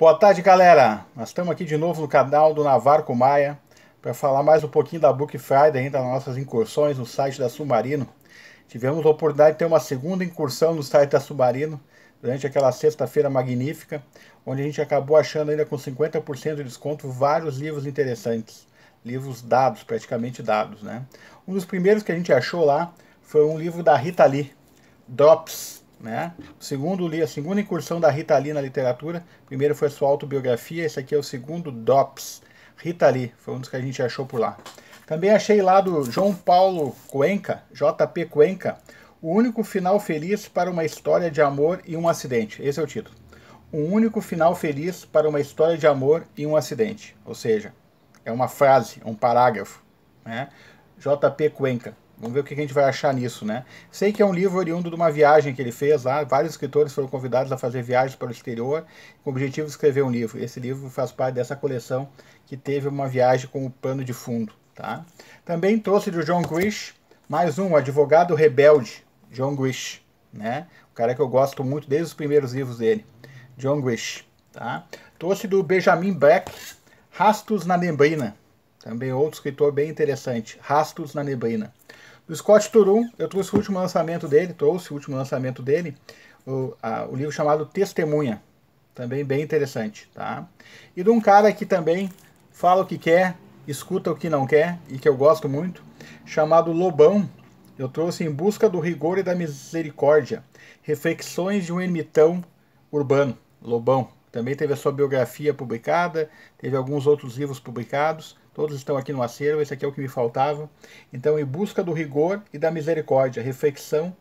Boa tarde, galera. Nós estamos aqui de novo no canal do Navarco Maia para falar mais um pouquinho da Book Friday, das nossas incursões no site da Submarino. Tivemos a oportunidade de ter uma segunda incursão no site da Submarino durante aquela sexta-feira magnífica, onde a gente acabou achando ainda com 50% de desconto vários livros interessantes, livros dados, praticamente dados, né? Um dos primeiros que a gente achou lá foi um livro da Rita Lee, Drops, né? O segundo, a segunda incursão da Rita Lee na literatura. Primeiro foi a sua autobiografia, esse aqui é o segundo DOPS. Rita Lee, foi um dos que a gente achou por lá. Também achei lá do João Paulo Cuenca, JP Cuenca, o único final feliz para uma história de amor e um acidente. Esse é o título. o único final feliz para uma história de amor e um acidente. Ou seja, é uma frase, um parágrafo. Né? JP Cuenca. Vamos ver o que a gente vai achar nisso, né? Sei que é um livro oriundo de uma viagem que ele fez lá. Vários escritores foram convidados a fazer viagens para o exterior com o objetivo de escrever um livro. Esse livro faz parte dessa coleção que teve uma viagem com o pano de fundo, tá? Também trouxe do John Grish mais um, Advogado Rebelde, John Grish, né? O cara que eu gosto muito desde os primeiros livros dele, John Grish, tá? Trouxe do Benjamin Beck, Rastos na Neblina. Também outro escritor bem interessante, Rastos na Neblina. O Scott Turum, eu trouxe o último lançamento dele, trouxe o último lançamento dele, o, a, o livro chamado Testemunha, também bem interessante, tá? E de um cara que também fala o que quer, escuta o que não quer, e que eu gosto muito, chamado Lobão, eu trouxe Em Busca do Rigor e da Misericórdia, Reflexões de um Ermitão Urbano, Lobão. Também teve a sua biografia publicada, teve alguns outros livros publicados, Todos estão aqui no acervo, esse aqui é o que me faltava. Então, em busca do rigor e da misericórdia, reflexão,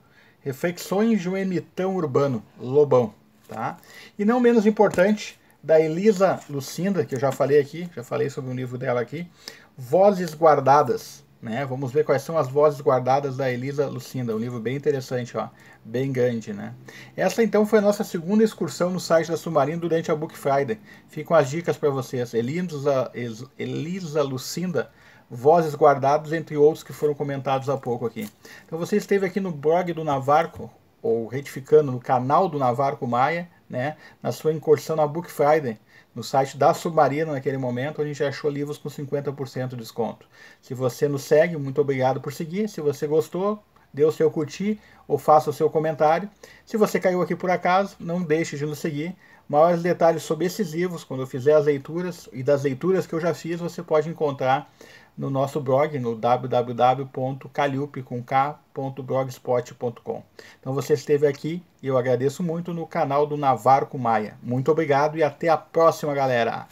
reflexões de um emitão urbano, Lobão, tá? E não menos importante, da Elisa Lucinda, que eu já falei aqui, já falei sobre o livro dela aqui, Vozes Guardadas, né? Vamos ver quais são as vozes guardadas da Elisa Lucinda, um livro bem interessante, ó, bem grande, né? Essa então foi a nossa segunda excursão no site da Submarino durante a Book Friday. Ficam as dicas para vocês. Elisa, Elisa Lucinda, vozes guardadas, entre outros que foram comentados há pouco aqui. Então você esteve aqui no blog do Navarco, ou retificando no canal do Navarco Maia, né, na sua incursão na Book Friday, no site da Submarino naquele momento, onde a gente achou livros com 50% de desconto. Se você nos segue, muito obrigado por seguir. Se você gostou, dê o seu curtir ou faça o seu comentário. Se você caiu aqui por acaso, não deixe de nos seguir Maiores detalhes sobre esses livros, quando eu fizer as leituras e das leituras que eu já fiz, você pode encontrar no nosso blog no www.caliup.blogspot.com. Então você esteve aqui e eu agradeço muito no canal do Navarro Maia. Muito obrigado e até a próxima, galera.